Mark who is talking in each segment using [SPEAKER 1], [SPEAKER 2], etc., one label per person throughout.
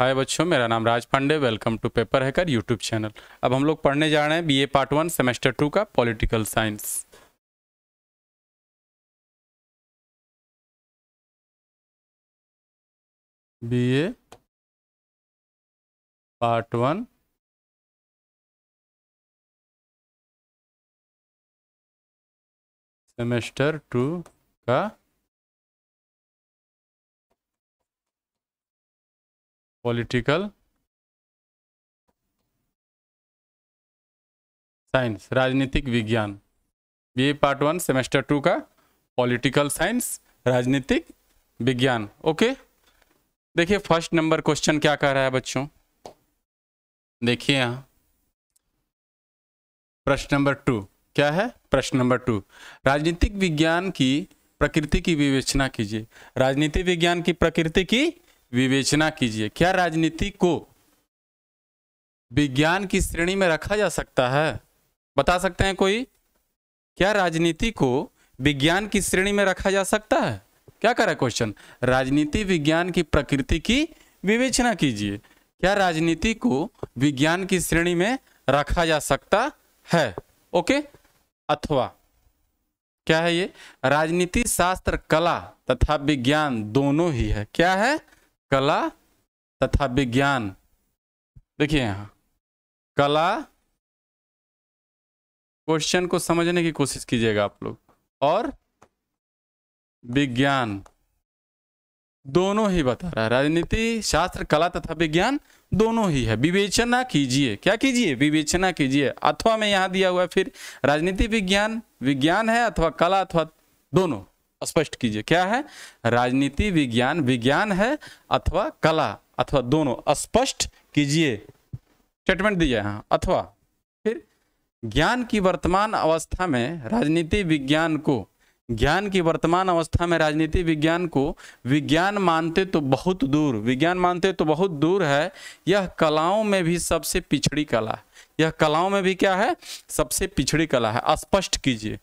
[SPEAKER 1] हाय बच्चों मेरा नाम Raj Pandey welcome to paper hacker YouTube channel अब हम लोग
[SPEAKER 2] पढ़ने जा रहे हैं BA part one semester two का political science BA part one semester two का पॉलिटिकल साइंस राजनीतिक विज्ञान B part one semester two का
[SPEAKER 1] पॉलिटिकल साइंस राजनीतिक विज्ञान ओके देखिए फर्स्ट नंबर क्वेश्चन क्या कह रहा है बच्चों देखिए यहां प्रश्न नंबर टू क्या है प्रश्न नंबर टू राजनीतिक विज्ञान की प्रकृति की विवेचना कीजिए राजनीति विज्ञान की प्रकृति की विवेचना कीजिए क्या राजनीति को विज्ञान की श्रेणी में रखा जा सकता है बता सकते हैं कोई क्या राजनीति को विज्ञान की श्रेणी में रखा जा सकता है क्या करा क्वेश्चन राजनीति विज्ञान की प्रकृति की विवेचना कीजिए क्या राजनीति को विज्ञान की श्रेणी में रखा जा सकता है ओके अथवा क्या है ये राजनीति शास्त्र कला तथा विज्ञान दोनों ही है क्या है कला तथा विज्ञान देखिए यहाँ कला
[SPEAKER 2] क्वेश्चन को समझने की कोशिश कीजिएगा आप लोग और विज्ञान दोनों ही बता रहा है राजनीति
[SPEAKER 1] शास्त्र कला तथा विज्ञान दोनों ही है विवेचना कीजिए क्या कीजिए विवेचना कीजिए अथवा में यहां दिया हुआ है फिर राजनीति विज्ञान विज्ञान है अथवा कला अथवा दोनों स्पष्ट कीजिए क्या है राजनीति विज्ञान विज्ञान है अथवा कला अथवा दोनों स्पष्ट कीजिए स्टेटमेंट दीजिए हाँ अथवा फिर ज्ञान की वर्तमान अवस्था में राजनीति विज्ञान को ज्ञान की वर्तमान अवस्था में राजनीति विज्ञान को विज्ञान मानते तो बहुत दूर विज्ञान मानते तो बहुत दूर है यह कलाओं में भी सबसे पिछड़ी कला यह कलाओं में भी क्या है सबसे पिछड़ी कला है स्पष्ट कीजिए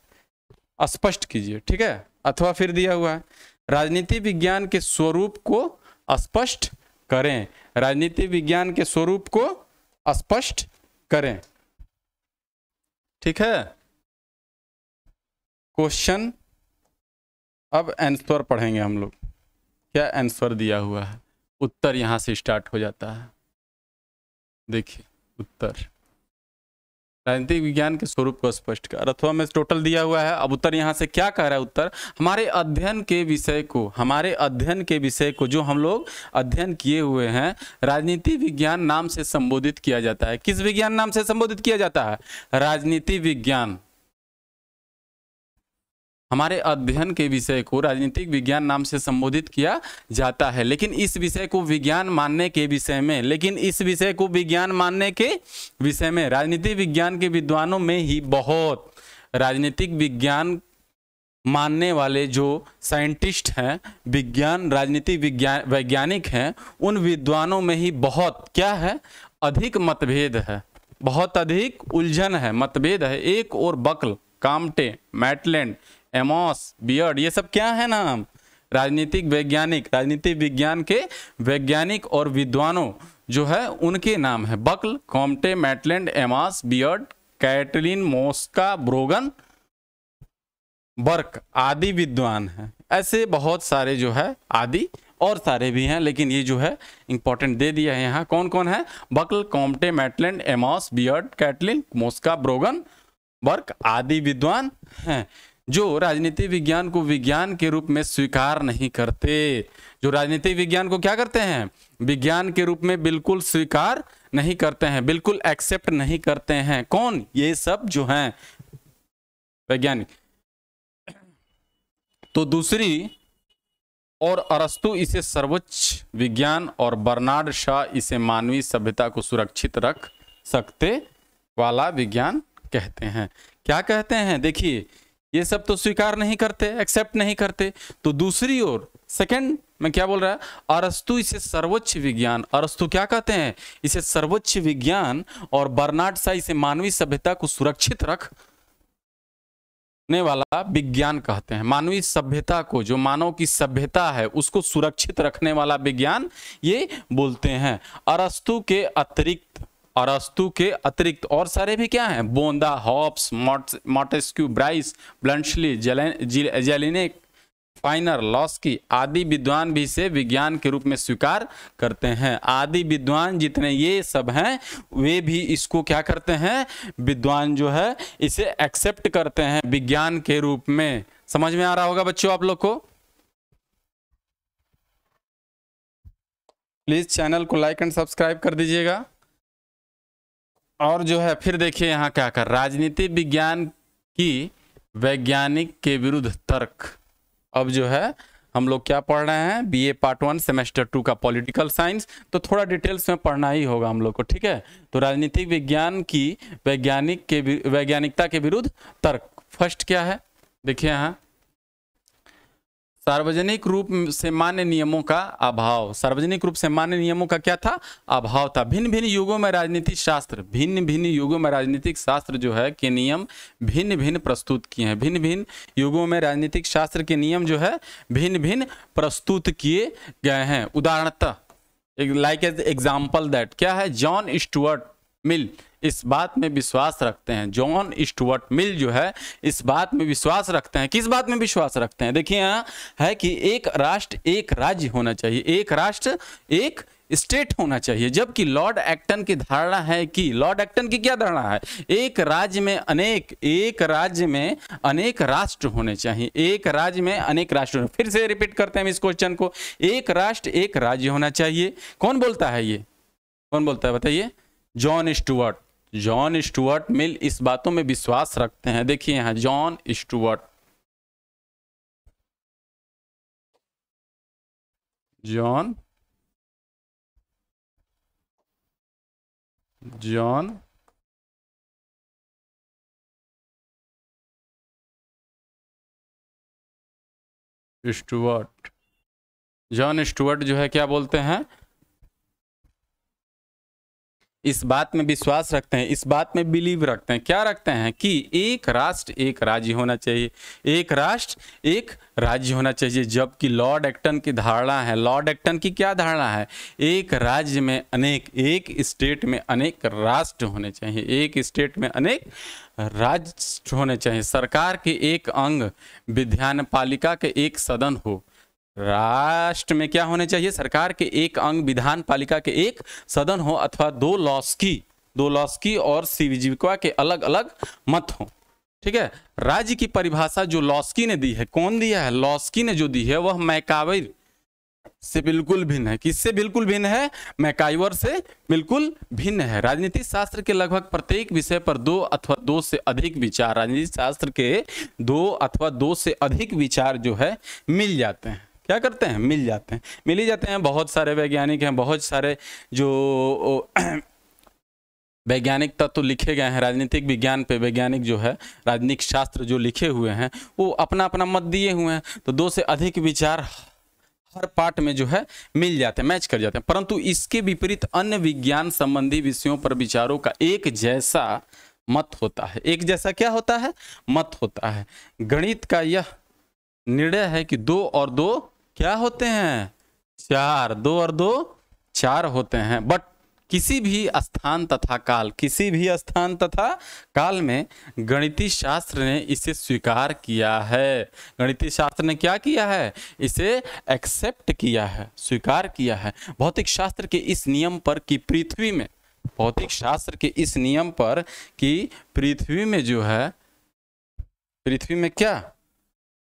[SPEAKER 1] स्पष्ट कीजिए ठीक है अथवा फिर दिया हुआ है राजनीति विज्ञान के स्वरूप को स्पष्ट करें राजनीति विज्ञान के स्वरूप को स्पष्ट करें ठीक है क्वेश्चन अब आंसर पढ़ेंगे हम लोग क्या आंसर दिया हुआ है उत्तर यहां से स्टार्ट हो जाता है देखिए उत्तर राजनीतिक विज्ञान के स्वरूप को स्पष्ट कर अथवा में टोटल दिया हुआ है अब उत्तर यहाँ से क्या कह रहा है उत्तर हमारे अध्ययन के विषय को हमारे अध्ययन के विषय को जो हम लोग अध्ययन किए हुए हैं राजनीति विज्ञान नाम से संबोधित किया जाता है किस विज्ञान नाम से संबोधित किया जाता है राजनीति विज्ञान हमारे अध्ययन के विषय को राजनीतिक विज्ञान नाम से संबोधित किया जाता है लेकिन इस विषय को विज्ञान मानने के विषय में लेकिन इस विषय को विज्ञान मानने के विषय में राजनीति विज्ञान के विद्वानों में ही बहुत राजनीतिक विज्ञान मानने वाले जो साइंटिस्ट हैं विज्ञान राजनीतिक विज्ञान वैज्ञानिक हैं उन विद्वानों में ही बहुत क्या है अधिक मतभेद है बहुत अधिक उलझन है मतभेद है एक और Buckle Comte Maitland Amos Beard ये सब क्या है नाम राजनीतिक वैज्ञानिक राजनीतिक विज्ञान के वैज्ञानिक और विद्वानों जो है उनके नाम है Buckle Comte Maitland Amos Beard Catlin Mosca Brogan Burke आदि विद्वान हैं ऐसे बहुत सारे जो है आदि और सारे भी हैं लेकिन ये जो है इंपॉर्टेंट दे दिया है यहाँ कौन कौन है Buckle Comte Maitland Amos Beard Catlin Mosca Brogan Burke आदि विद्वान हैं जो राजनीति विज्ञान को विज्ञान के रूप में स्वीकार नहीं करते जो राजनीति विज्ञान को क्या करते हैं विज्ञान के रूप में बिल्कुल स्वीकार नहीं करते हैं बिल्कुल एक्सेप्ट नहीं करते हैं कौन ये सब जो हैं वैज्ञानिक तो दूसरी और अरस्तु इसे सर्वोच्च विज्ञान और बर्नाड शाह इसे मानवीय सभ्यता को सुरक्षित रख सकते वाला विज्ञान कहते हैं क्या कहते हैं देखिए ये सब तो स्वीकार नहीं करते एक्सेप्ट नहीं करते तो दूसरी ओर सेकंड मैं क्या बोल रहा है अरस्तु इसे सर्वोच्च विज्ञान अरस्तु क्या कहते हैं इसे सर्वोच्च विज्ञान और बर्नाड सा इसे मानवीय सभ्यता को सुरक्षित रख ने वाला विज्ञान कहते हैं मानवीय सभ्यता को जो मानव की सभ्यता है उसको सुरक्षित रखने वाला विज्ञान ये बोलते हैं अरस्तु के अतिरिक्त अरस्तु के अतिरिक्त और सारे भी क्या हैं बोंदा Hobbes Montesquieu Bryce Bluntschli Jellinek Finer Laski आदि विद्वान भी इसे विज्ञान के रूप में स्वीकार करते हैं आदि विद्वान जितने ये सब हैं वे भी इसको क्या करते हैं विद्वान जो है इसे एक्सेप्ट करते हैं विज्ञान के रूप में समझ में आ रहा होगा बच्चों आप लोग को प्लीज चैनल को लाइक एंड सब्सक्राइब कर दीजिएगा और जो है फिर देखिए यहाँ क्या कर राजनीति विज्ञान की वैज्ञानिक के विरुद्ध तर्क अब जो है हम लोग क्या पढ़ रहे हैं BA part one semester two का पॉलिटिकल साइंस तो थोड़ा डिटेल्स में पढ़ना ही होगा हम लोग को ठीक है तो राजनीतिक विज्ञान की वैज्ञानिक के वैज्ञानिकता के विरुद्ध तर्क फर्स्ट क्या है देखिए यहाँ सार्वजनिक रूप से मान्य नियमों का अभाव सार्वजनिक रूप से मान्य नियमों का क्या था अभाव था भिन्न भिन्न युगों में राजनीतिक शास्त्र भिन्न भिन्न युगों में राजनीतिक शास्त्र जो है के नियम भिन्न भिन्न प्रस्तुत किए हैं भिन्न भिन्न युगों में राजनीतिक शास्त्र के नियम जो है भिन्न भिन्न प्रस्तुत किए गए हैं उदाहरणतः लाइक एज एग्जाम्पल दैट क्या है जॉन स्टुअर्ट मिल इस बात में विश्वास रखते हैं जॉन स्टुअर्ट मिल जो है इस बात में विश्वास रखते हैं किस बात में विश्वास रखते हैं देखिए है कि एक राष्ट्र एक राज्य होना चाहिए एक राष्ट्र एक स्टेट होना चाहिए जबकि लॉर्ड एक्टन की धारणा है कि लॉर्ड एक्टन की क्या धारणा है एक राज्य में अनेक एक राज्य में अनेक राष्ट्र होने चाहिए एक राज्य में अनेक राष्ट्र फिर से रिपीट करते हैं इस क्वेश्चन को एक राष्ट्र एक राज्य होना चाहिए कौन बोलता है ये कौन बोलता है बताइए John Stuart John Stuart Mill इस बातों में विश्वास रखते हैं देखिए यहां John Stuart
[SPEAKER 2] John John Stuart John Stuart जो है क्या बोलते हैं
[SPEAKER 1] इस बात में विश्वास रखते हैं इस बात में बिलीव रखते हैं क्या रखते हैं कि एक राष्ट्र एक राज्य होना चाहिए एक राष्ट्र एक राज्य होना चाहिए जबकि लॉर्ड एक्टन की धारणा है लॉर्ड एक्टन की क्या धारणा है एक राज्य में अनेक एक स्टेट में अनेक राष्ट्र होने चाहिए एक स्टेट में अनेक राष्ट्र होने चाहिए सरकार के एक अंग विधान पालिका के एक सदन हो राष्ट्र में क्या होने चाहिए सरकार के एक अंग विधान पालिका के एक सदन हो अथवा दो लॉस की दो लॉस की और सीविजीविका के अलग अलग मत हो ठीक है राज्य की परिभाषा जो लॉस्की ने दी है कौन दिया है लॉस्की ने जो दी है वह मैकाविर से बिल्कुल भिन्न है किससे बिल्कुल भिन्न है मैकाइवर से बिल्कुल भिन्न है राजनीति शास्त्र के लगभग प्रत्येक विषय पर दो अथवा दो से अधिक विचार राजनीति शास्त्र के दो अथवा दो से अधिक विचार जो है मिल जाते हैं क्या करते हैं मिल जाते हैं मिल ही जाते हैं बहुत सारे वैज्ञानिक हैं बहुत सारे जो वैज्ञानिक तत्व तो लिखे गए हैं राजनीतिक विज्ञान पे वैज्ञानिक जो है राजनीतिक शास्त्र जो लिखे हुए हैं वो अपना अपना मत दिए हुए हैं तो दो से अधिक विचार हर पार्ट में जो है मिल जाते हैं मैच कर जाते हैं परंतु इसके विपरीत अन्य विज्ञान संबंधी विषयों पर विचारों का एक जैसा मत होता है एक जैसा क्या होता है मत होता है गणित का यह निर्णय है कि दो और दो क्या होते हैं चार दो और दो चार होते हैं बट किसी भी स्थान तथा काल किसी भी स्थान तथा काल में गणितीय शास्त्र ने इसे स्वीकार किया है गणितीय शास्त्र ने क्या किया है इसे एक्सेप्ट किया है स्वीकार किया है भौतिक शास्त्र के इस नियम पर कि पृथ्वी में भौतिक शास्त्र के इस नियम पर कि पृथ्वी में जो है पृथ्वी में क्या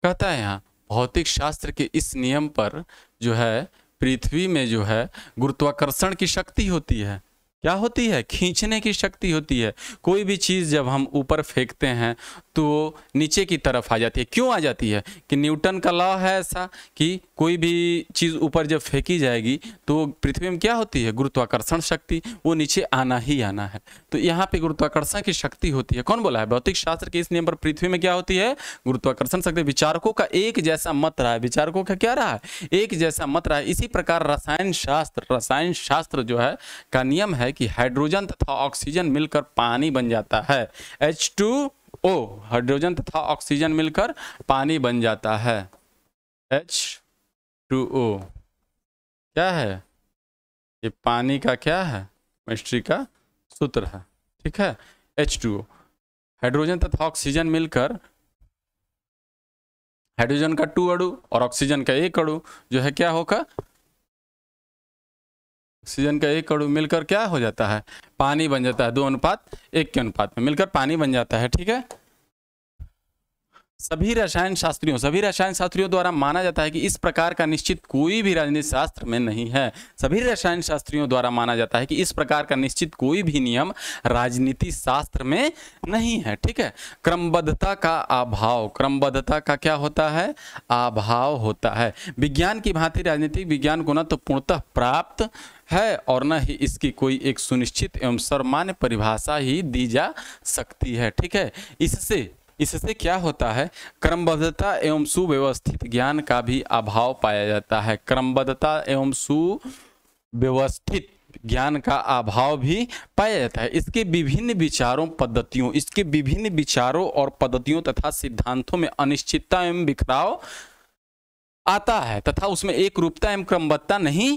[SPEAKER 1] कहता है यहाँ भौतिक शास्त्र के इस नियम पर जो है पृथ्वी में जो है गुरुत्वाकर्षण की शक्ति होती है क्या होती है खींचने की शक्ति होती है कोई भी चीज़ जब हम ऊपर फेंकते हैं तो नीचे की तरफ आ जाती है क्यों आ जाती है कि न्यूटन का लॉ है ऐसा कि कोई भी चीज़ ऊपर जब फेंकी जाएगी तो पृथ्वी में क्या होती है गुरुत्वाकर्षण शक्ति वो नीचे आना ही आना है तो यहाँ पे गुरुत्वाकर्षण की शक्ति होती है कौन बोला है भौतिक शास्त्र के इस नियम पर पृथ्वी में क्या होती है गुरुत्वाकर्षण शक्ति विचारकों का एक जैसा मत रहा है विचारकों का क्या रहा है एक जैसा मत रहा है इसी प्रकार रसायन शास्त्र रसायन शास्त्र जो है का नियम है कि हाइड्रोजन तथा ऑक्सीजन मिलकर पानी बन जाता है एच हाइड्रोजन तथा ऑक्सीजन मिलकर पानी बन जाता है एच क्या है ये पानी का क्या है मिस्ट्री का सूत्र है ठीक है एच टू हाइड्रोजन तथा ऑक्सीजन मिलकर हाइड्रोजन का टू अड़ू और ऑक्सीजन का एक अड़ू जो है क्या होगा ऑक्सीजन का एक अड़ू मिलकर क्या हो जाता है पानी बन जाता है दो अनुपात एक के अनुपात में मिलकर पानी बन जाता है ठीक है सभी रसायन शास्त्रियों सभी रसायन शास्त्रियों द्वारा माना जाता है कि इस प्रकार का निश्चित कोई भी राजनीति शास्त्र में नहीं है सभी रसायन शास्त्रियों द्वारा माना जाता है कि इस प्रकार का निश्चित कोई भी नियम राजनीति शास्त्र में नहीं है ठीक है क्रमबद्धता का अभाव क्रमबद्धता का क्या होता है अभाव होता है विज्ञान की भांति राजनीतिक विज्ञान को न तो पूर्णतः प्राप्त है और न ही इसकी कोई एक सुनिश्चित एवं सर्वमान्य परिभाषा ही दी जा सकती है ठीक है इससे इससे क्या होता है क्रमबद्धता एवं सुव्यवस्थित ज्ञान का भी अभाव पाया जाता है क्रमबद्धता एवं सुव्यवस्थित ज्ञान का अभाव भी पाया जाता है इसके विभिन्न विचारों पद्धतियों इसके विभिन्न विचारों और पद्धतियों तथा सिद्धांतों में अनिश्चितता एवं बिखराव आता है तथा उसमें एक रूपता एवं क्रमबद्धता नहीं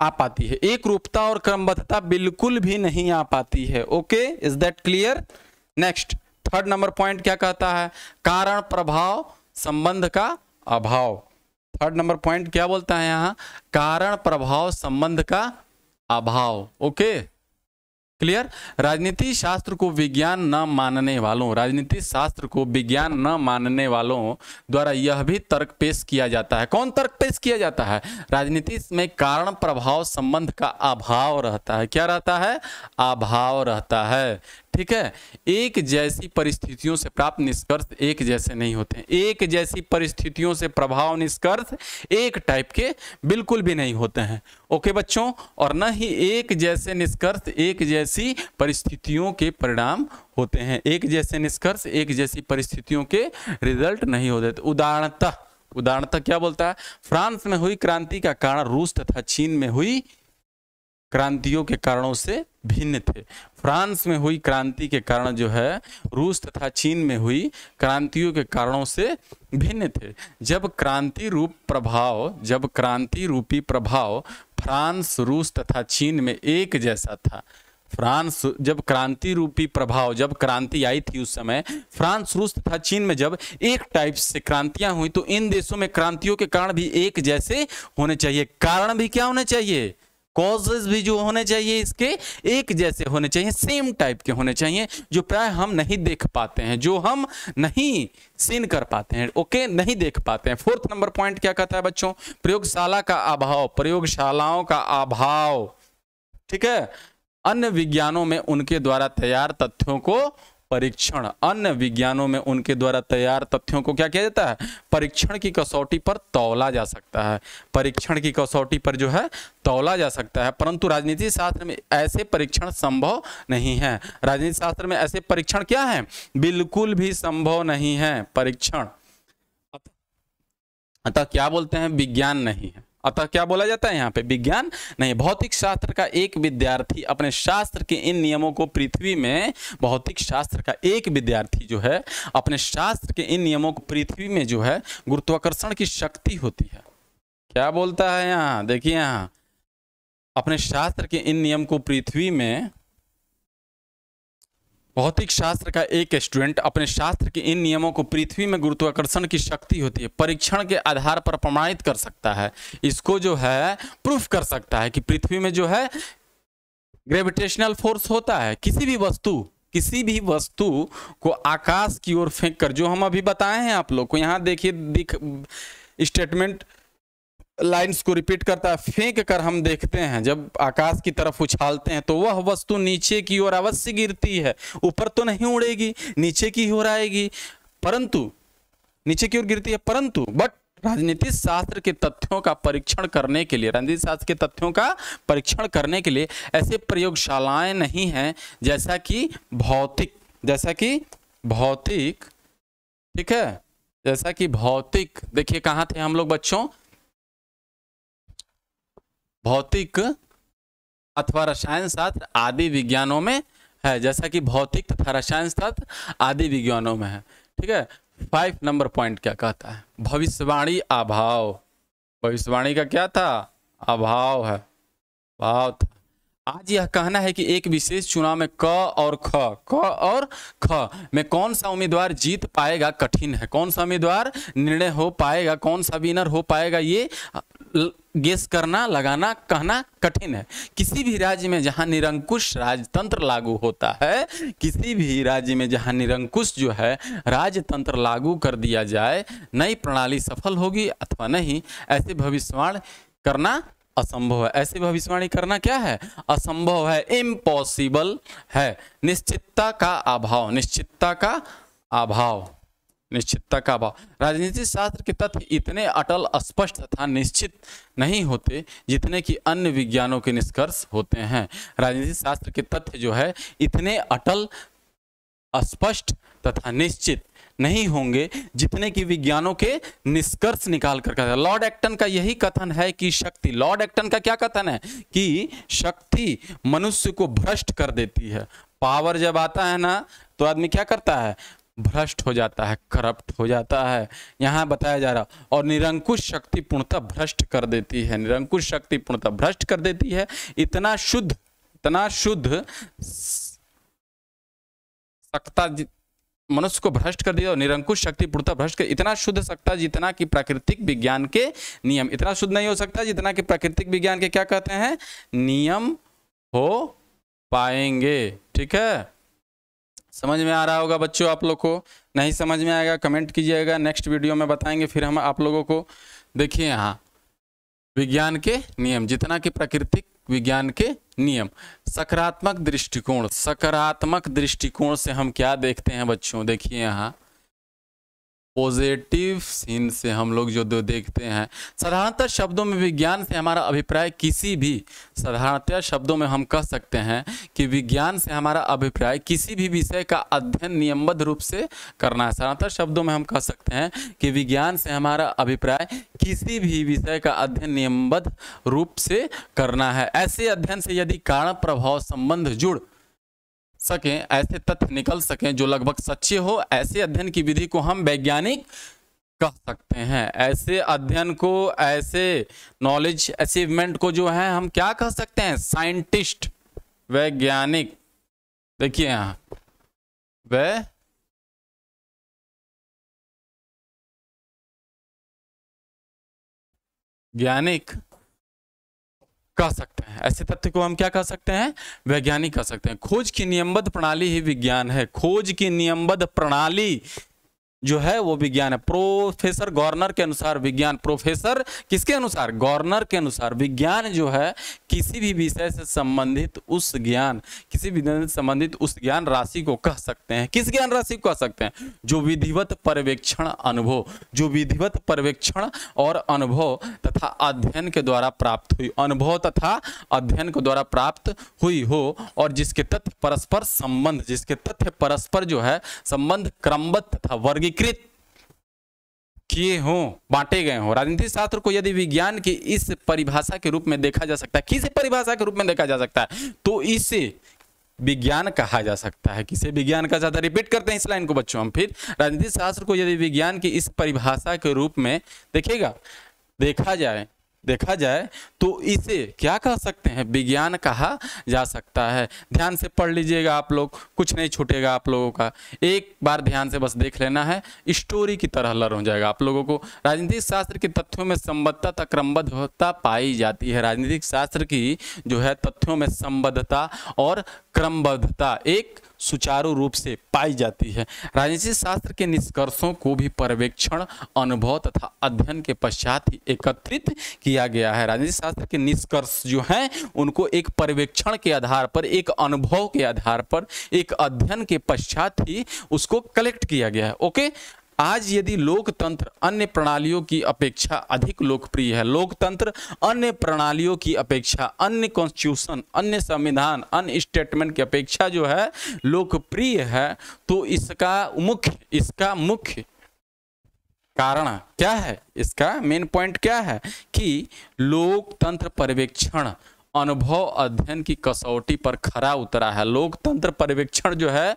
[SPEAKER 1] आ पाती है एक रूपता और क्रमबद्धता बिल्कुल भी नहीं आ पाती है okay is that clear next third number point क्या कहता है कारण प्रभाव संबंध का अभाव थर्ड नंबर पॉइंट क्या बोलता है यहां कारण प्रभाव संबंध का अभाव ओके क्लियर राजनीति शास्त्र को विज्ञान न मानने वालों राजनीति शास्त्र को विज्ञान न मानने वालों द्वारा यह भी तर्क पेश किया जाता है कौन तर्क पेश किया जाता है राजनीति में कारण प्रभाव संबंध का अभाव रहता है क्या रहता है अभाव रहता है ठीक है एक जैसी परिस्थितियों से प्राप्त निष्कर्ष एक जैसे नहीं होते एक जैसी परिस्थितियों से प्रभाव निष्कर्ष एक टाइप के बिल्कुल भी नहीं होते हैं ओके बच्चों और न ही एक जैसे निष्कर्ष एक जैसी परिस्थितियों के परिणाम होते हैं एक जैसे निष्कर्ष एक जैसी परिस्थितियों के रिजल्ट नहीं होते उदाहरणतः तो उदाहरणतः क्या बोलता है फ्रांस में हुई क्रांति का कारण रूस तथा चीन में हुई क्रांतियों के कारणों से भिन्न थे फ्रांस में हुई क्रांति के कारण जो है रूस तथा चीन में हुई क्रांतियों के कारणों से भिन्न थे जब क्रांति रूप प्रभाव जब क्रांति रूपी प्रभाव फ्रांस रूस तथा चीन में एक जैसा था फ्रांस जब क्रांति रूपी प्रभाव जब क्रांति आई थी उस समय फ्रांस रूस तथा चीन में जब एक टाइप से क्रांतियां हुई तो इन देशों में क्रांतियों के कारण भी एक जैसे होने चाहिए कारण भी क्या होने चाहिए कॉजेज भी जो होने चाहिए इसके एक जैसे होने चाहिए सेम टाइप के होने चाहिए जो प्राय हम नहीं देख पाते हैं जो हम नहीं सीन कर पाते हैं ओके नहीं देख पाते हैं फोर्थ नंबर पॉइंट क्या कहता है बच्चों प्रयोगशाला का अभाव प्रयोगशालाओं का अभाव ठीक है अन्य विज्ञानों में उनके द्वारा तैयार तथ्यों को परीक्षण अन्य विज्ञानों में उनके द्वारा तैयार तथ्यों को क्या किया जाता है परीक्षण की कसौटी पर तौला जा सकता है परीक्षण की कसौटी पर जो है तौला जा सकता है परंतु राजनीति शास्त्र में ऐसे परीक्षण संभव नहीं है राजनीति शास्त्र में ऐसे परीक्षण क्या है बिल्कुल भी संभव नहीं है परीक्षण अतः क्या बोलते हैं विज्ञान नहीं है अतः क्या बोला जाता है यहाँ पे विज्ञान नहीं भौतिक शास्त्र का एक विद्यार्थी अपने शास्त्र के इन नियमों को पृथ्वी में भौतिक शास्त्र का एक विद्यार्थी जो है अपने शास्त्र के इन नियमों को पृथ्वी में जो है गुरुत्वाकर्षण की शक्ति होती है क्या बोलता है यहाँ देखिए यहाँ अपने शास्त्र के इन नियम को पृथ्वी में भौतिक शास्त्र का एक स्टूडेंट अपने शास्त्र के इन नियमों को पृथ्वी में गुरुत्वाकर्षण की शक्ति होती है परीक्षण के आधार पर प्रमाणित कर सकता है इसको जो है प्रूफ कर सकता है कि पृथ्वी में जो है ग्रेविटेशनल फोर्स होता है किसी भी वस्तु किसी भी वस्तु को आकाश की ओर फेंक कर जो हम अभी बताए हैं आप लोग को यहाँ देखिए दिख स्टेटमेंट लाइंस को रिपीट करता है फेंक कर हम देखते हैं जब आकाश की तरफ उछालते हैं तो वह वस्तु नीचे की ओर अवश्य गिरती है ऊपर तो नहीं उड़ेगी नीचे की ओर आएगी परंतु नीचे की ओर गिरती है परंतु बट राजनीति शास्त्र के तथ्यों का परीक्षण करने के लिए राजनीति शास्त्र के तथ्यों का परीक्षण करने के लिए ऐसे प्रयोगशालाएं नहीं हैं जैसा कि भौतिक जैसा कि भौतिक ठीक है जैसा कि भौतिक देखिए कहाँ थे हम लोग बच्चों भौतिक अथवा रसायन शास्त्र आदि विज्ञानों में है जैसा कि भौतिक तथा रसायन शास्त्र आदि विज्ञानों में है ठीक है फाइव नंबर पॉइंट क्या कहता है भविष्यवाणी अभाव भविष्यवाणी का क्या था अभाव है भाव था आज यह कहना है कि एक विशेष चुनाव में क और ख क और ख में कौन सा उम्मीदवार जीत पाएगा कठिन है कौन सा उम्मीदवार निर्णय हो पाएगा कौन सा विनर हो पाएगा ये गेस करना लगाना कहना कठिन है किसी भी राज्य में जहाँ निरंकुश राजतंत्र लागू होता है किसी भी राज्य में जहाँ निरंकुश जो है राजतंत्र लागू कर दिया जाए नई प्रणाली सफल होगी अथवा नहीं ऐसे भविष्यवाणी करना असंभव है ऐसे भविष्यवाणी करना क्या है असंभव है इम्पॉसिबल है निश्चितता का अभाव निश्चितता का अभाव निश्चितता का अभाव राजनीति शास्त्र के तथ्य इतने अटल स्पष्ट तथा निश्चित नहीं होते जितने कि अन्य विज्ञानों के निष्कर्ष होते हैं राजनीति शास्त्र के तथ्य जो है इतने अटल स्पष्ट तथा निश्चित नहीं होंगे जितने कि विज्ञानों के निष्कर्ष निकाल कर कहते लॉर्ड एक्टन का यही कथन है कि शक्ति लॉर्ड एक्टन का क्या कथन है कि शक्ति मनुष्य को भ्रष्ट कर देती है पावर जब आता है ना तो आदमी क्या करता है भ्रष्ट हो जाता है करप्ट हो जाता है यहाँ बताया जा रहा और निरंकुश शक्ति पूर्णतः भ्रष्ट कर देती है निरंकुश शक्ति पूर्णतः भ्रष्ट कर देती है इतना शुद्ध इतना शुद्ध सत्ता मनुष्य को भ्रष्ट कर दिया और निरंकुश शक्ति पूर्णतः भ्रष्ट कर इतना शुद्ध सकता जितना कि प्राकृतिक विज्ञान के नियम इतना शुद्ध नहीं हो सकता जितना कि प्राकृतिक विज्ञान के क्या कहते हैं नियम हो पाएंगे ठीक है समझ में आ रहा होगा बच्चों आप लोग को नहीं समझ में आएगा कमेंट कीजिएगा नेक्स्ट वीडियो में बताएंगे फिर हम आप लोगों को देखिए यहाँ विज्ञान के नियम जितना कि प्राकृतिक विज्ञान के नियम सकारात्मक दृष्टिकोण सकारात्मक दृष्टिकोण से हम क्या देखते हैं बच्चों देखिए यहाँ पॉजिटिव सीन से हम लोग जो दो देखते हैं साधारणतः शब्दों में विज्ञान से हमारा अभिप्राय किसी भी साधारणतः शब्दों में हम कह सकते हैं कि विज्ञान से हमारा अभिप्राय किसी भी विषय का अध्ययन नियमबद्ध रूप से करना है साधारणतः शब्दों में हम कह सकते हैं कि विज्ञान से हमारा अभिप्राय किसी भी विषय का अध्ययन नियमबद्ध रूप से करना है ऐसे अध्ययन से यदि कारण प्रभाव संबंध जुड़ सकें ऐसे तथ्य निकल सकें जो लगभग सच्चे हो ऐसे अध्ययन की विधि को हम वैज्ञानिक कह सकते हैं ऐसे अध्ययन को ऐसे नॉलेज अचीवमेंट को जो है हम क्या कह सकते हैं
[SPEAKER 2] साइंटिस्ट वैज्ञानिक देखिए यहाँ वह ज्ञानिक कह सकते हैं ऐसे
[SPEAKER 1] तथ्य को हम क्या कह सकते हैं वैज्ञानिक कह सकते हैं खोज की नियमबद्ध प्रणाली ही विज्ञान है खोज की नियमबद्ध प्रणाली जो है वो विज्ञान है प्रोफेसर गवर्नर के अनुसार विज्ञान प्रोफेसर किसके अनुसार गवर्नर के अनुसार विज्ञान जो है किसी भी विषय से संबंधित उस ज्ञान किसी भी से संबंधित उस ज्ञान राशि को कह सकते हैं किस ज्ञान राशि को कह सकते हैं जो विधिवत पर्यवेक्षण अनुभव जो विधिवत पर्यवेक्षण और अनुभव तथा अध्ययन के द्वारा प्राप्त हुई अनुभव तथा अध्ययन के द्वारा प्राप्त हुई हो और जिसके तथ्य परस्पर संबंध जिसके तथ्य परस्पर जो है संबंध क्रमबद्ध तथा वर्गीय विकृत किए हों बांटे गए हों राजनीति शास्त्र को यदि विज्ञान की इस परिभाषा के रूप में देखा जा सकता है किस परिभाषा के रूप में देखा जा सकता है तो इसे विज्ञान कहा जा सकता है किसे विज्ञान कहा जाता है रिपीट करते हैं इस लाइन को बच्चों हम फिर राजनीति शास्त्र को यदि विज्ञान की इस परिभाषा के रूप में देखिएगा देखा जाए देखा जाए तो इसे क्या कह सकते हैं विज्ञान कहा जा सकता है ध्यान से पढ़ लीजिएगा आप लोग कुछ नहीं छूटेगा आप लोगों का एक बार ध्यान से बस देख लेना है स्टोरी की तरह लर हो जाएगा आप लोगों को राजनीतिक शास्त्र के तथ्यों में संबद्धता क्रमबद्धता पाई जाती है राजनीतिक शास्त्र की जो है तथ्यों में संबद्धता और क्रमबद्धता एक सुचारू रूप से पाई जाती है राजनीति शास्त्र के निष्कर्षों को भी पर्यवेक्षण अनुभव तथा अध्ययन के पश्चात ही एकत्रित किया गया है राजनीति शास्त्र के निष्कर्ष जो हैं उनको एक पर्यवेक्षण के आधार पर एक अनुभव के आधार पर एक अध्ययन के पश्चात ही उसको कलेक्ट किया गया है ओके आज यदि लोकतंत्र अन्य प्रणालियों की अपेक्षा अधिक लोकप्रिय है लोकतंत्र अन्य प्रणालियों की अपेक्षा अन्य कॉन्स्टिट्यूशन अन्य संविधान अन्य स्टेटमेंट की अपेक्षा जो है लोकप्रिय है तो इसका मुख्य इसका मुख्य कारण क्या है इसका मेन पॉइंट क्या है कि लोकतंत्र पर्यवेक्षण अनुभव अध्ययन की कसौटी पर खरा उतरा है लोकतंत्र पर्यवेक्षण जो है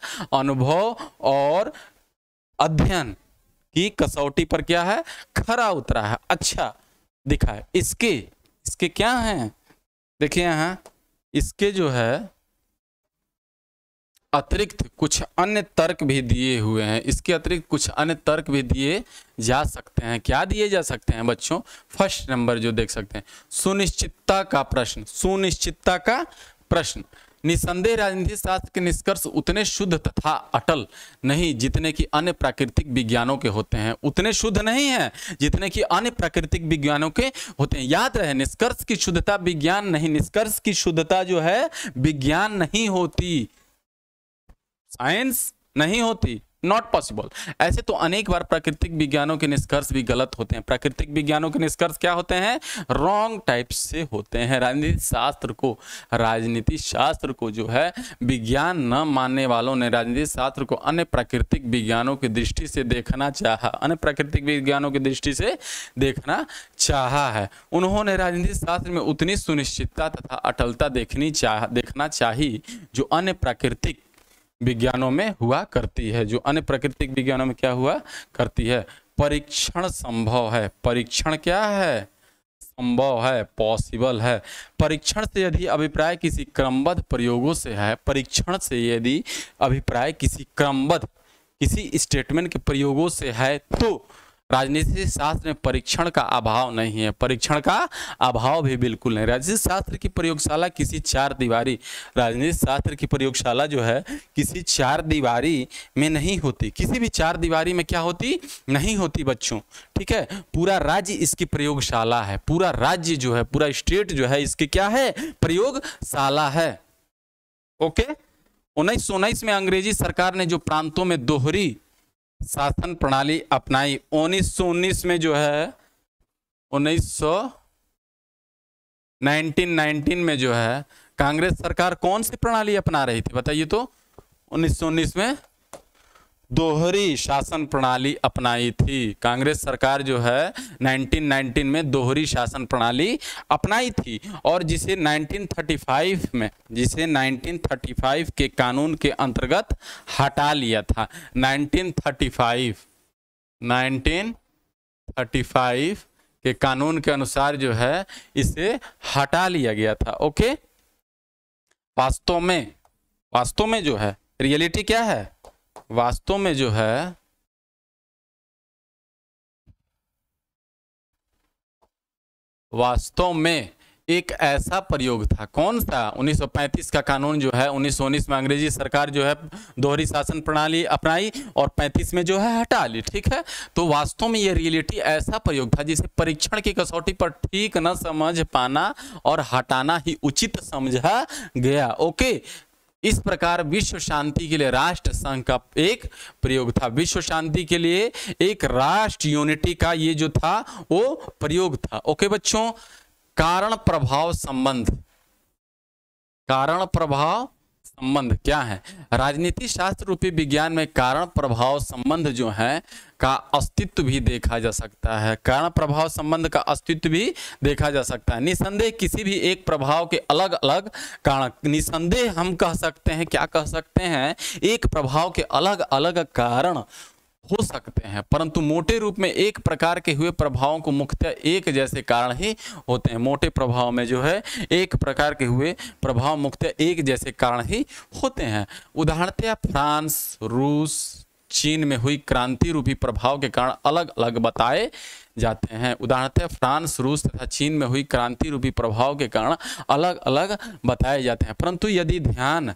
[SPEAKER 1] अनुभव और अध्ययन कि कसौटी पर क्या है खरा उतरा है अच्छा दिखा है इसके इसके क्या है देखिए यहाँ इसके जो है अतिरिक्त कुछ अन्य तर्क भी दिए हुए हैं इसके अतिरिक्त कुछ अन्य तर्क भी दिए जा सकते हैं क्या दिए जा सकते हैं बच्चों फर्स्ट नंबर जो देख सकते हैं सुनिश्चितता का प्रश्न सुनिश्चितता का प्रश्न निसंदेह राजनीति शास्त्र के निष्कर्ष उतने शुद्ध तथा अटल नहीं जितने कि अन्य प्राकृतिक विज्ञानों के होते हैं उतने शुद्ध नहीं हैं जितने कि अन्य प्राकृतिक विज्ञानों के होते हैं याद रहे निष्कर्ष की शुद्धता विज्ञान नहीं निष्कर्ष की शुद्धता जो है विज्ञान नहीं होती साइंस नहीं होती नॉट पॉसिबल ऐसे तो अनेक बार प्राकृतिक विज्ञानों के निष्कर्ष भी गलत होते हैं प्राकृतिक विज्ञानों के निष्कर्ष क्या होते हैं रॉन्ग टाइप से होते हैं राजनीति शास्त्र को राजनीति शास्त्र को जो है विज्ञान न मानने वालों ने राजनीति शास्त्र को अन्य प्राकृतिक विज्ञानों की दृष्टि से देखना चाह अन्य प्राकृतिक विज्ञानों की दृष्टि से देखना चाह है उन्होंने राजनीति शास्त्र में उतनी सुनिश्चितता तथा अटलता देखनी चाह देखना चाहिए जो अन्य प्राकृतिक विज्ञानों में हुआ करती है जो अन्य प्राकृतिक विज्ञानों में क्या हुआ करती है परीक्षण संभव है परीक्षण क्या है संभव है पॉसिबल है परीक्षण से यदि अभिप्राय किसी क्रमबद्ध प्रयोगों से है परीक्षण से यदि अभिप्राय किसी क्रमबद्ध किसी स्टेटमेंट के प्रयोगों से है तो राजनीति शास्त्र में परीक्षण का अभाव नहीं है परीक्षण का अभाव भी बिल्कुल नहीं राजनीति शास्त्र की प्रयोगशाला किसी चार दीवारी राजनीति शास्त्र की प्रयोगशाला जो है किसी चार दीवारी में नहीं होती किसी भी चार दीवारी में क्या होती नहीं होती बच्चों ठीक है पूरा राज्य इसकी प्रयोगशाला है पूरा राज्य जो है पूरा स्टेट जो है इसकी क्या है प्रयोगशाला है ओके उन्नीस में अंग्रेजी सरकार ने जो प्रांतों में दोहरी शासन प्रणाली अपनाई 1919 में जो है 1900 1919 में जो है कांग्रेस सरकार कौन सी प्रणाली अपना रही थी बताइए तो 1919 में दोहरी शासन प्रणाली अपनाई थी कांग्रेस सरकार जो है 1919 में दोहरी शासन प्रणाली अपनाई थी और जिसे 1935 में जिसे 1935 के कानून के अंतर्गत हटा लिया था 1935 1935 के कानून के अनुसार जो है इसे हटा लिया गया था ओके
[SPEAKER 2] वास्तव में वास्तव में जो है रियलिटी क्या है वास्तव में जो है वास्तव में एक ऐसा प्रयोग था कौन
[SPEAKER 1] सा 1935 का कानून जो है उन्नीस में अंग्रेजी सरकार जो है दोहरी शासन प्रणाली अपनाई और 35 में जो है हटा ली ठीक है तो वास्तव में यह रियलिटी ऐसा प्रयोग था जिसे परीक्षण की कसौटी पर ठीक न समझ पाना और हटाना ही उचित समझा गया ओके इस प्रकार विश्व शांति के लिए राष्ट्र संघ का एक प्रयोग था विश्व शांति के लिए एक राष्ट्र यूनिटी का ये जो था वो प्रयोग था ओके बच्चों कारण प्रभाव संबंध कारण प्रभाव संबंध क्या है राजनीति शास्त्र रूपी विज्ञान में कारण प्रभाव संबंध जो है का अस्तित्व भी देखा जा सकता है कारण प्रभाव संबंध का अस्तित्व भी देखा जा सकता है निसंदेह किसी भी एक प्रभाव के अलग अलग कारण निसंदेह हम कह सकते हैं क्या कह सकते हैं एक प्रभाव के अलग अलग कारण हो सकते हैं परंतु मोटे रूप में एक प्रकार के हुए प्रभावों को मुख्यतः एक जैसे कारण ही होते हैं मोटे प्रभाव में जो है एक प्रकार के हुए प्रभाव मुख्यतः एक जैसे कारण ही होते हैं उदाहरणतया फ्रांस रूस चीन में हुई क्रांति रूपी प्रभाव के कारण अलग अलग बताए जाते हैं उदाहरणतः फ्रांस रूस तथा चीन में हुई क्रांति रूपी प्रभाव के कारण अलग अलग बताए जाते हैं परंतु यदि ध्यान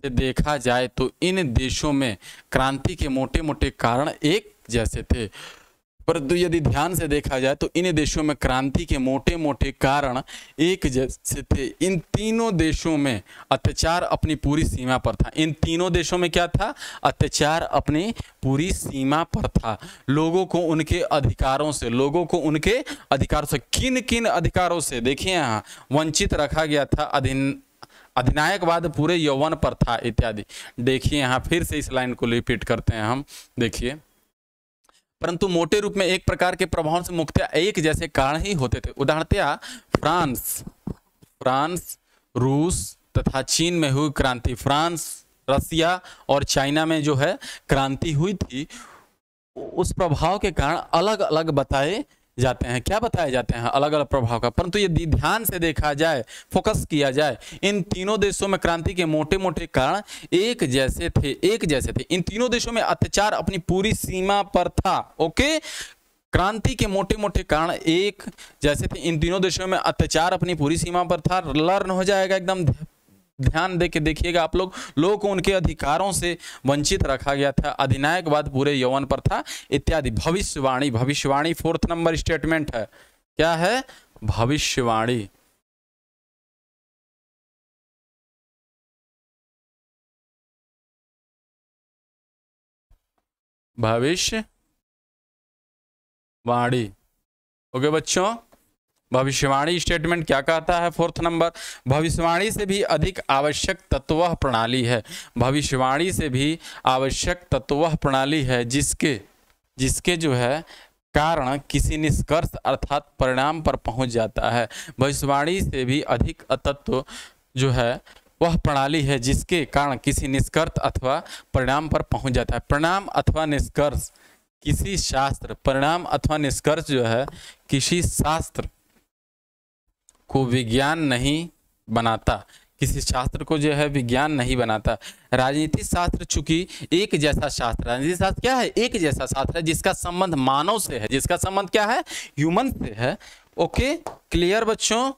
[SPEAKER 1] से देखा जाए तो इन देशों में क्रांति के मोटे मोटे कारण एक जैसे थे परंतु यदि ध्यान से देखा जाए तो इन देशों में क्रांति के मोटे मोटे कारण एक जैसे थे इन तीनों देशों में अत्याचार अपनी पूरी सीमा पर था इन तीनों देशों में क्या था अत्याचार अपनी पूरी सीमा पर था लोगों को उनके अधिकारों से लोगों को उनके अधिकारों से किन किन अधिकारों से देखिए यहाँ वंचित रखा गया था अधिन अधिनायकवाद पूरे यौवन पर था इत्यादि देखिए यहाँ फिर से इस लाइन को रिपीट करते हैं हम देखिए परंतु मोटे रूप में एक प्रकार के प्रभाव से मुख्यतः एक जैसे कारण ही होते थे उदाहरणतया फ्रांस फ्रांस रूस तथा चीन में हुई क्रांति फ्रांस रसिया और चाइना में जो है क्रांति हुई थी उस प्रभाव के कारण अलग अलग बताए जाते हैं क्या बताए जाते हैं अलग अलग प्रभाव का परंतु यदि ध्यान से देखा जाए फोकस किया जाए इन तीनों देशों में क्रांति के मोटे मोटे कारण एक जैसे थे एक जैसे थे इन तीनों देशों में अत्याचार अपनी पूरी सीमा पर था ओके क्रांति के मोटे मोटे कारण एक जैसे थे इन तीनों देशों में अत्याचार अपनी पूरी सीमा पर था लर्न हो जाएगा एकदम ध्यान दे के देखिएगा आप लोग लोगों को उनके अधिकारों से वंचित रखा गया था अधिनायकवाद पूरे यौवन पर था इत्यादि भविष्यवाणी भविष्यवाणी फोर्थ नंबर स्टेटमेंट
[SPEAKER 2] है क्या है भविष्यवाणी भविष्य वाणी
[SPEAKER 1] ओके बच्चों भविष्यवाणी स्टेटमेंट क्या कहता है फोर्थ नंबर भविष्यवाणी से भी अधिक आवश्यक तत्व प्रणाली है भविष्यवाणी से भी आवश्यक तत्व प्रणाली है जिसके जिसके जो है कारण किसी निष्कर्ष अर्थात परिणाम पर पहुंच जाता है भविष्यवाणी से भी अधिक तत्व जो है वह प्रणाली है जिसके कारण किसी निष्कर्ष अथवा परिणाम पर पहुंच जाता है परिणाम अथवा निष्कर्ष किसी शास्त्र परिणाम अथवा निष्कर्ष जो है किसी शास्त्र को विज्ञान नहीं बनाता किसी शास्त्र को जो है विज्ञान नहीं बनाता राजनीति शास्त्र चूंकि एक जैसा शास्त्र राजनीति शास्त्र क्या है एक जैसा शास्त्र है जिसका संबंध मानव से है जिसका संबंध क्या है ह्यूमन से है ओके क्लियर बच्चों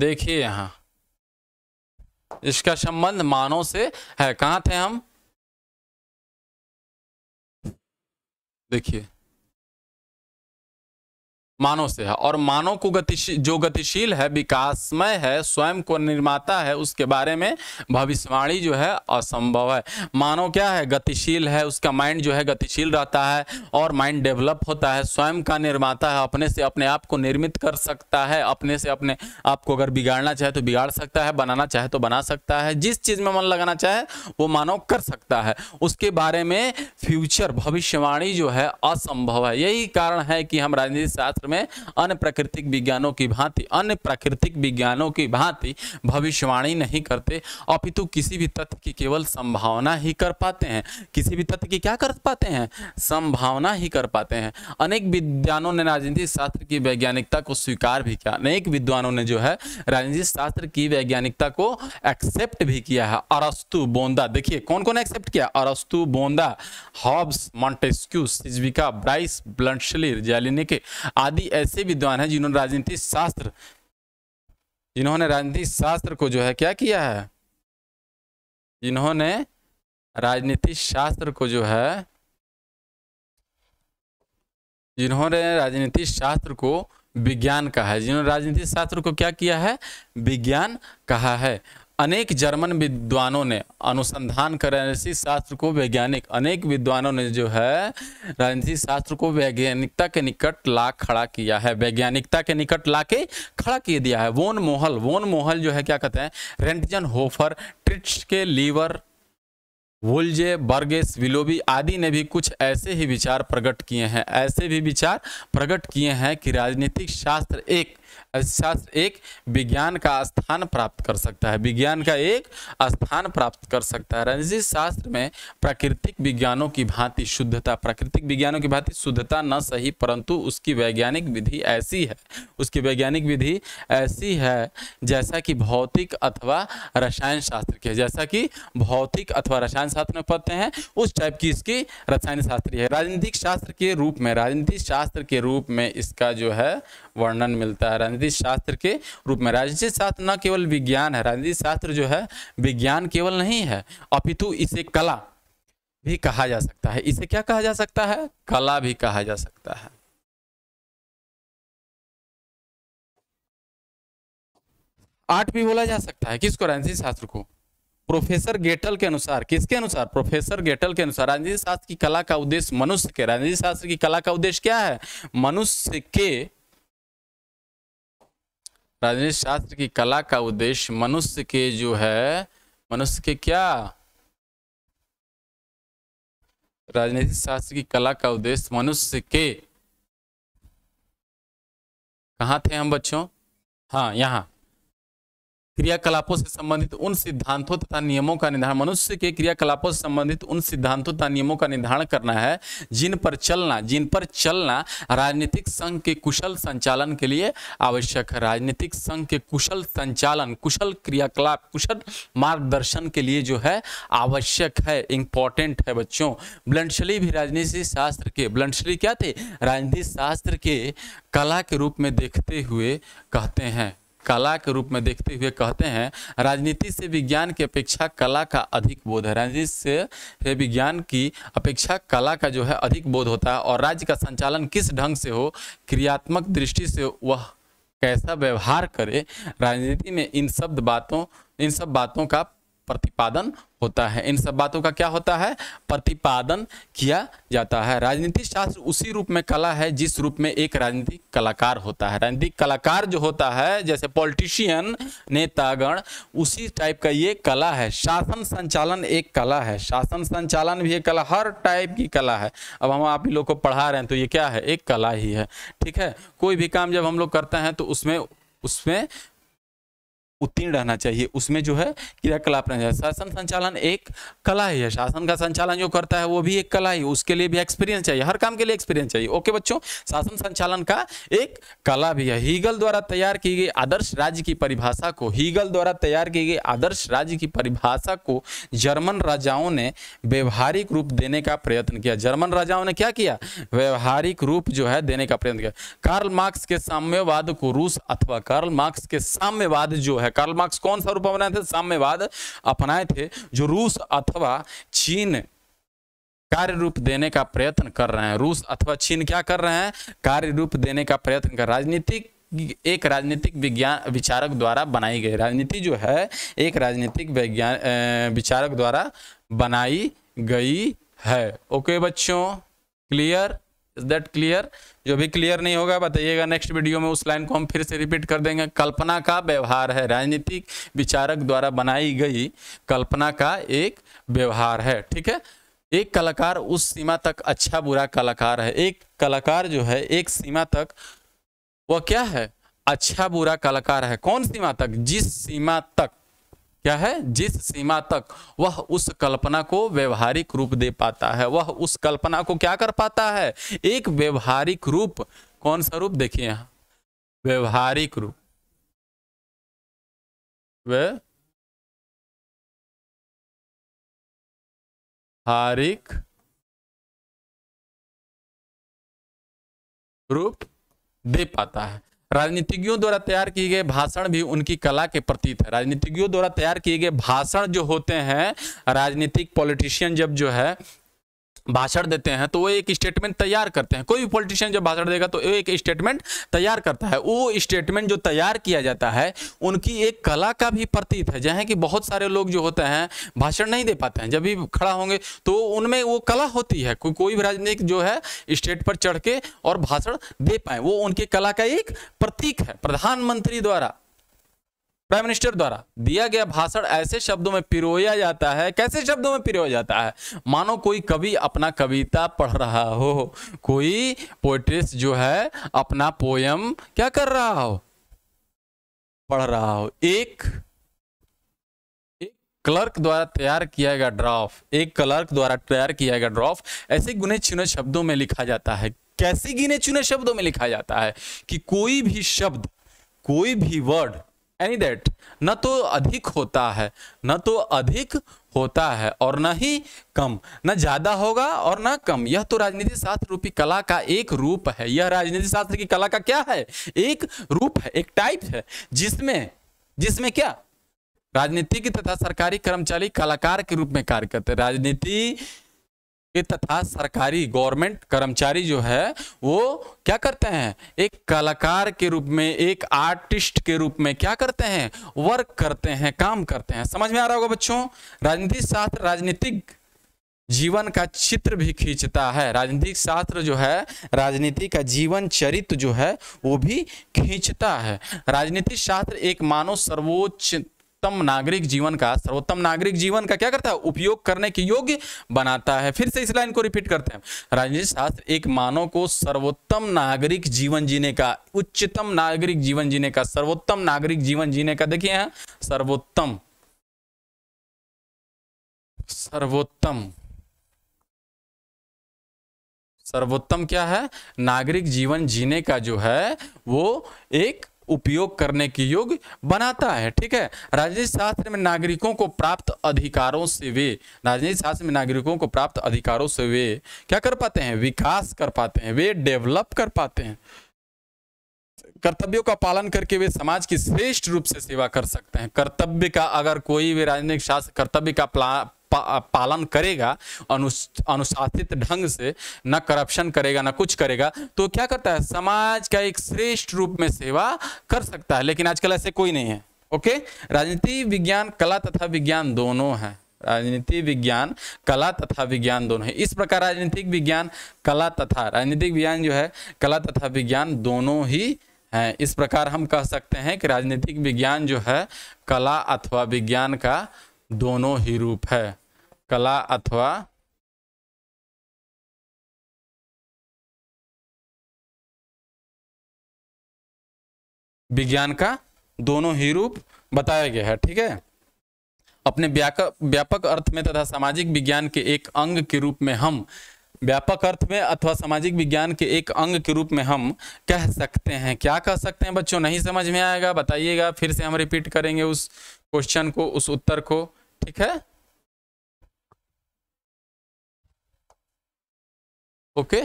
[SPEAKER 2] देखिए यहां इसका संबंध मानव से है कहां थे हम देखिए मानव से है और मानव को गतिशील जो गतिशील है विकासमय
[SPEAKER 1] है स्वयं को निर्माता है उसके बारे में भविष्यवाणी जो है असंभव है मानव क्या है गतिशील है उसका माइंड जो है गतिशील रहता है और माइंड डेवलप होता है स्वयं का निर्माता है अपने से अपने आप को निर्मित कर सकता है अपने से अपने आप को अगर बिगाड़ना चाहे तो बिगाड़ सकता है बनाना चाहे तो बना सकता है जिस चीज़ में मन लगाना चाहे वो मानव कर सकता है उसके बारे में फ्यूचर भविष्यवाणी जो है असंभव है यही कारण है कि हम राजनीति शास्त्र में अन्य प्राकृतिक विज्ञानों की भांति अन्य प्राकृतिक विज्ञानों की भांति भविष्यवाणी नहीं करते अपितु किसी भी तथ्य की केवल संभावना ही कर पाते हैं किसी भी तथ्य की क्या कर पाते हैं संभावना ही कर पाते हैं अनेक विद्वानों ने राजनीति शास्त्र की वैज्ञानिकता को स्वीकार भी किया अनेक विद्वानों ने जो है राजनीति शास्त्र की वैज्ञानिकता को एक्सेप्ट भी किया है अरस्तु बोंदा देखिए कौन कौन एक्सेप्ट किया अरस्तु बोंदा Hobbes Montesquieu Sidgwick Bryce Bluntschli Jellinek आदि आदि ऐसे विद्वान हैं जिन्होंने राजनीति शास्त्र जिन्होंने राजनीति शास्त्र को जो है क्या किया है जिन्होंने राजनीति शास्त्र को जो है जिन्होंने राजनीति शास्त्र को विज्ञान कहा है जिन्होंने राजनीति शास्त्र को क्या किया है विज्ञान कहा है अनेक जर्मन विद्वानों ने अनुसंधान राजनीति शास्त्र को वैज्ञानिक अनेक विद्वानों ने जो है राजनीति शास्त्र को वैज्ञानिकता के निकट ला खड़ा किया है वैज्ञानिकता के निकट ला के खड़ा किए दिया है वोन मोहल वोन मोहल जो है क्या कहते हैं रेंटजन होफर ट्रिट्स के लीवर वुलजे बर्गेस विलोबी आदि ने भी कुछ ऐसे ही विचार प्रकट किए हैं ऐसे भी विचार प्रकट किए हैं कि राजनीतिक शास्त्र एक अर्थशास्त्र एक विज्ञान का स्थान प्राप्त कर सकता है विज्ञान का एक स्थान प्राप्त कर सकता है रणनीति शास्त्र में प्राकृतिक विज्ञानों की भांति शुद्धता प्राकृतिक विज्ञानों की भांति शुद्धता न सही परंतु उसकी वैज्ञानिक विधि ऐसी है उसकी वैज्ञानिक विधि ऐसी है जैसा कि भौतिक अथवा रसायन शास्त्र की जैसा कि भौतिक अथवा रसायन शास्त्र में पढ़ते हैं उस टाइप की इसकी रसायन शास्त्री है राजनीतिक शास्त्र के रूप में राजनीतिक शास्त्र के रूप में इसका जो है वर्णन मिलता है राजनीति शास्त्र के रूप में राजनीति शास्त्र न केवल विज्ञान है राजनीति शास्त्र जो है विज्ञान केवल नहीं है अपितु इसे
[SPEAKER 2] कला भी कहा जा सकता है इसे क्या कहा जा सकता है कला भी कहा जा सकता है आर्ट भी बोला जा सकता है किसको राजनीति शास्त्र को प्रोफेसर गेटल के अनुसार किसके अनुसार
[SPEAKER 1] प्रोफेसर गेटल के अनुसार राजनीति शास्त्र की कला का उद्देश्य मनुष्य के राजनीति शास्त्र की कला का उद्देश्य क्या है मनुष्य के राजनीति शास्त्र की कला का उद्देश्य मनुष्य के जो है मनुष्य के क्या राजनीति शास्त्र की कला का उद्देश्य मनुष्य के कहा थे हम बच्चों हाँ यहाँ क्रियाकलापों से संबंधित उन सिद्धांतों तथा नियमों का निर्धारण मनुष्य के क्रियाकलापों से संबंधित उन सिद्धांतों तथा नियमों का निर्धारण करना है जिन पर चलना जिन पर चलना राजनीतिक संघ के कुशल संचालन के लिए आवश्यक है राजनीतिक संघ के कुशल संचालन कुशल क्रियाकलाप कुशल मार्गदर्शन के लिए जो है आवश्यक है इंपॉर्टेंट है बच्चों ब्लंशली भी राजनीति शास्त्र के ब्लंशली क्या थे राजनीति शास्त्र के कला के रूप में देखते हुए कहते हैं कला के रूप में देखते हुए कहते हैं राजनीति से विज्ञान की अपेक्षा कला का अधिक बोध है राजनीति से विज्ञान की अपेक्षा कला का जो है अधिक बोध होता है और राज्य का संचालन किस ढंग से हो क्रियात्मक दृष्टि से वह कैसा व्यवहार करे राजनीति में इन सब बातों इन सब बातों का प्रतिपादन होता है इन सब बातों का क्या होता है प्रतिपादन किया जाता है राजनीति शास्त्र उसी रूप में कला है जिस रूप में एक राजनीतिक कलाकार होता है राजनीतिक कलाकार जो होता है जैसे पॉलिटिशियन नेतागण उसी टाइप का ये कला है शासन संचालन एक कला है शासन संचालन भी एक कला हर टाइप की कला है अब हम आप लोग को पढ़ा रहे हैं तो ये क्या है एक कला ही है ठीक है कोई भी काम जब हम लोग करते हैं तो उसमें उसमें उत्तीर्ण रहना चाहिए उसमें जो है क्रियाकलाप रहना चाहिए शासन संचालन एक कला ही है शासन का संचालन जो करता है वो भी एक कला ही उसके लिए भी एक्सपीरियंस चाहिए हर काम के लिए एक्सपीरियंस चाहिए ओके बच्चों शासन संचालन का एक कला भी है हीगल द्वारा तैयार की गई आदर्श राज्य की परिभाषा को हीगल द्वारा तैयार की गई आदर्श राज्य की परिभाषा को जर्मन राजाओं ने व्यवहारिक रूप देने का प्रयत्न किया जर्मन राजाओं ने क्या किया व्यवहारिक रूप जो है देने का प्रयत्न किया कार्ल मार्क्स के साम्यवाद को रूस अथवा कार्ल मार्क्स के साम्यवाद जो है है कार्ल मार्क्स कौन सा रूप अपनाए थे साम्यवाद अपनाए थे जो रूस अथवा चीन कार्य रूप देने का प्रयत्न कर रहे हैं रूस अथवा चीन क्या कर रहे हैं कार्य रूप देने का प्रयत्न कर राजनीतिक एक राजनीतिक विज्ञान विचारक द्वारा बनाई गई राजनीति जो है एक राजनीतिक विज्ञान विचारक द्वारा बनाई गई है ओके बच्चों क्लियर इज दैट क्लियर जो भी क्लियर नहीं होगा बताइएगा नेक्स्ट वीडियो में उस लाइन को हम फिर से रिपीट कर देंगे कल्पना का व्यवहार है राजनीतिक विचारक द्वारा बनाई गई कल्पना का एक व्यवहार है ठीक है एक कलाकार उस सीमा तक अच्छा बुरा कलाकार है एक कलाकार जो है एक सीमा तक वह क्या है अच्छा बुरा कलाकार है कौन सीमा तक जिस सीमा तक क्या है जिस सीमा तक वह उस कल्पना को व्यवहारिक रूप दे पाता है वह उस कल्पना को क्या कर पाता है एक व्यवहारिक
[SPEAKER 2] रूप कौन सा रूप देखिए यहां व्यवहारिक रूप व्यवहारिक रूप दे पाता है राजनीतिज्ञों द्वारा तैयार किए गए भाषण भी उनकी
[SPEAKER 1] कला के प्रतीत है राजनीतिज्ञों द्वारा तैयार किए गए भाषण जो होते हैं राजनीतिक पॉलिटिशियन जब जो है भाषण देते हैं तो वो एक स्टेटमेंट तैयार करते हैं कोई भी पॉलिटिशियन जब भाषण देगा तो वो एक स्टेटमेंट तैयार करता है वो स्टेटमेंट जो तैयार किया जाता है उनकी एक कला का भी प्रतीत है जहाँ कि बहुत सारे लोग जो होते हैं भाषण नहीं दे पाते हैं जब भी खड़ा होंगे तो उनमें वो कला होती है को, कोई भी राजनीतिक जो है स्टेट पर चढ़ के और भाषण दे पाए वो उनकी कला का एक प्रतीक है प्रधानमंत्री द्वारा प्राइम मिनिस्टर द्वारा दिया गया भाषण ऐसे शब्दों में पिरोया जाता है कैसे शब्दों में पिरोया जाता है मानो कोई कवि अपना कविता पढ़ रहा हो कोई पोइट्रिस्ट जो है अपना पोयम क्या कर रहा हो पढ़ रहा हो एक क्लर्क द्वारा तैयार किया गया ड्राफ्ट एक क्लर्क द्वारा तैयार किया गया ड्राफ्ट ऐसे गुने चुने शब्दों में लिखा जाता है कैसे गिने चुने शब्दों में लिखा जाता है कि कोई भी शब्द कोई भी वर्ड एनी दैट न तो अधिक होता है न तो अधिक होता है और न ही कम न ज़्यादा होगा और न कम यह तो राजनीति शास्त्र रूपी कला का एक रूप है यह राजनीति शास्त्र की कला का क्या है एक रूप है एक टाइप है जिसमें जिसमें क्या राजनीतिज्ञ तथा सरकारी कर्मचारी कलाकार के रूप में कार्य करते राजनीति के तथा सरकारी गवर्नमेंट कर्मचारी जो है वो क्या करते हैं एक कलाकार के रूप में एक आर्टिस्ट के रूप में क्या करते हैं वर्क करते हैं काम करते हैं समझ में आ रहा होगा बच्चों राजनीतिक शास्त्र राजनीतिक जीवन का चित्र भी खींचता है राजनीतिक शास्त्र जो है राजनीति का जीवन चरित्र जो है वो भी खींचता है राजनीतिक शास्त्र एक मानव सर्वोच्च सर्वोत्तम नागरिक जीवन का सर्वोत्तम नागरिक जीवन का क्या करता है उपयोग करने के योग्य बनाता है फिर से इस लाइन को रिपीट करते हैं राजनीति शास्त्र एक मानव को सर्वोत्तम नागरिक जीवन जीने का उच्चतम नागरिक जीवन जीने का सर्वोत्तम नागरिक जीवन जीने का
[SPEAKER 2] देखिए यहां सर्वोत्तम सर्वोत्तम सर्वोत्तम क्या है नागरिक
[SPEAKER 1] जीवन जीने का जो है वो एक उपयोग करने के योग्य बनाता है ठीक है राजनीति शास्त्र में नागरिकों को प्राप्त अधिकारों से वे राजनीति शास्त्र में नागरिकों को प्राप्त अधिकारों से वे क्या कर पाते हैं विकास कर पाते हैं वे डेवलप कर पाते हैं कर्तव्यों का पालन करके वे समाज की श्रेष्ठ रूप से सेवा कर सकते हैं कर्तव्य का अगर कोई भी राजनीतिक शास्त्र कर्तव्य का पा, पालन करेगा अनुशासित ढंग से न करप्शन करेगा न कुछ करेगा तो क्या करता है समाज का एक श्रेष्ठ रूप में सेवा कर सकता है लेकिन आजकल ऐसे कोई नहीं है ओके राजनीति विज्ञान कला तथा विज्ञान दोनों है राजनीति विज्ञान कला तथा विज्ञान दोनों है इस प्रकार राजनीतिक विज्ञान कला तथा राजनीतिक विज्ञान जो है कला तथा विज्ञान दोनों ही है इस प्रकार हम कह सकते हैं कि राजनीतिक विज्ञान जो है
[SPEAKER 2] कला अथवा विज्ञान का दोनों ही रूप है कला अथवा विज्ञान का दोनों ही रूप
[SPEAKER 1] बताया गया है ठीक है अपने व्यापक अर्थ में तथा सामाजिक विज्ञान के एक अंग के रूप में हम व्यापक अर्थ में अथवा सामाजिक विज्ञान के एक अंग के रूप में हम कह सकते हैं क्या कह सकते हैं बच्चों नहीं समझ में आएगा बताइएगा फिर से हम रिपीट
[SPEAKER 2] करेंगे उस क्वेश्चन को उस उत्तर को ठीक है ओके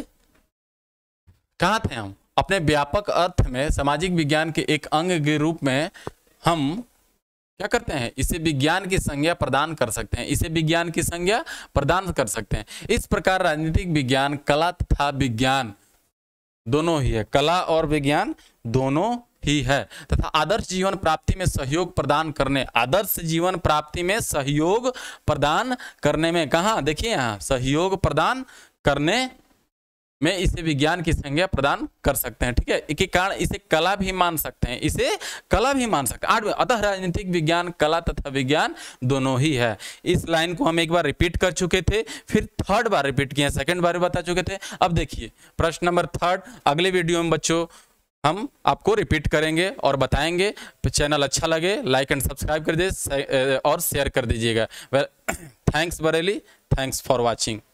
[SPEAKER 2] कहा
[SPEAKER 1] थे हम अपने व्यापक अर्थ में सामाजिक विज्ञान के एक अंग के रूप में हम क्या करते हैं इसे विज्ञान की संज्ञा प्रदान कर सकते हैं इसे विज्ञान की संज्ञा प्रदान कर सकते हैं इस प्रकार राजनीतिक विज्ञान कला तथा विज्ञान दोनों ही है कला और विज्ञान दोनों ही है तथा आदर्श जीवन प्राप्ति में सहयोग प्रदान करने आदर्श जीवन प्राप्ति में सहयोग प्रदान करने में कहा देखिए यहाँ सहयोग प्रदान करने में इसे विज्ञान की संज्ञा प्रदान कर सकते हैं ठीक है इसके कारण इसे कला भी मान सकते हैं इसे कला भी मान सकते हैं आठवें अतः राजनीतिक विज्ञान कला तथा विज्ञान दोनों ही है इस लाइन को हम एक बार रिपीट कर चुके थे फिर थर्ड बार रिपीट किए सेकंड बार भी बता चुके थे अब देखिए प्रश्न नंबर थर्ड अगले वीडियो में बच्चों हम आपको रिपीट करेंगे और बताएंगे चैनल अच्छा लगे लाइक एंड सब्सक्राइब कर दीजिए और शेयर कर दीजिएगा thanks Bareilly thanks for watching